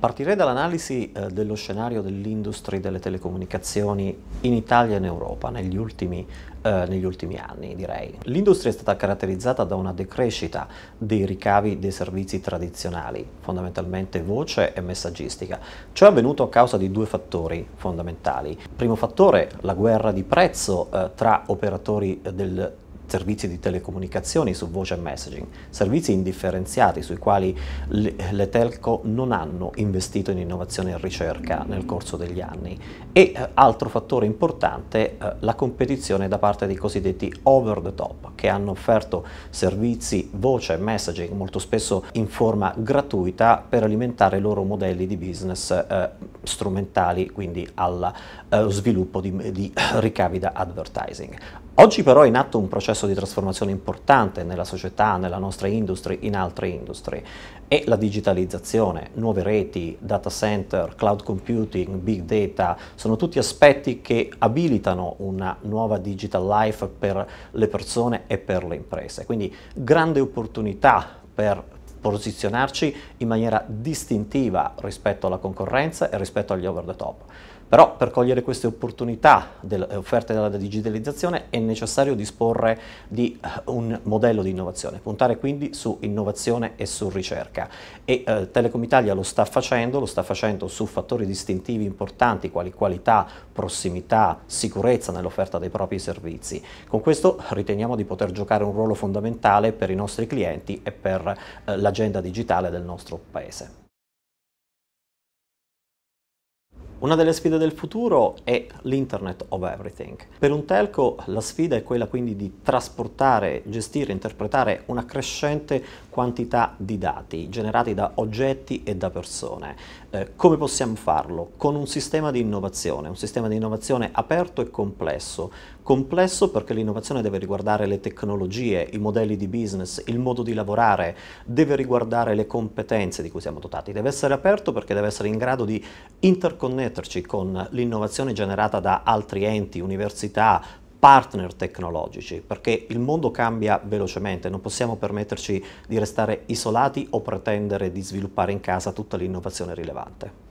Partirei dall'analisi eh, dello scenario dell'industria delle telecomunicazioni in Italia e in Europa negli ultimi, eh, negli ultimi anni, direi. L'industria è stata caratterizzata da una decrescita dei ricavi dei servizi tradizionali, fondamentalmente voce e messaggistica. Ciò è avvenuto a causa di due fattori fondamentali. Primo fattore, la guerra di prezzo eh, tra operatori eh, del servizi di telecomunicazioni su voce e messaging, servizi indifferenziati sui quali le telco non hanno investito in innovazione e ricerca nel corso degli anni. E eh, altro fattore importante, eh, la competizione da parte dei cosiddetti over the top, che hanno offerto servizi voce e messaging molto spesso in forma gratuita per alimentare i loro modelli di business eh, strumentali quindi allo eh, sviluppo di, di ricavi da advertising. Oggi però è in atto un processo di trasformazione importante nella società, nella nostra industria, in altre industrie e la digitalizzazione, nuove reti, data center, cloud computing, big data, sono tutti aspetti che abilitano una nuova digital life per le persone e per le imprese. Quindi grande opportunità per posizionarci in maniera distintiva rispetto alla concorrenza e rispetto agli over the top. Però per cogliere queste opportunità del, eh, offerte dalla digitalizzazione è necessario disporre di eh, un modello di innovazione, puntare quindi su innovazione e su ricerca. E eh, Telecom Italia lo sta facendo, lo sta facendo su fattori distintivi importanti quali qualità, prossimità, sicurezza nell'offerta dei propri servizi. Con questo riteniamo di poter giocare un ruolo fondamentale per i nostri clienti e per eh, l'agenda digitale del nostro Paese. Una delle sfide del futuro è l'Internet of Everything. Per un telco la sfida è quella quindi di trasportare, gestire, interpretare una crescente quantità di dati generati da oggetti e da persone. Eh, come possiamo farlo? Con un sistema di innovazione, un sistema di innovazione aperto e complesso. Complesso perché l'innovazione deve riguardare le tecnologie, i modelli di business, il modo di lavorare, deve riguardare le competenze di cui siamo dotati. Deve essere aperto perché deve essere in grado di interconnettere ripeterci con l'innovazione generata da altri enti, università, partner tecnologici, perché il mondo cambia velocemente, non possiamo permetterci di restare isolati o pretendere di sviluppare in casa tutta l'innovazione rilevante.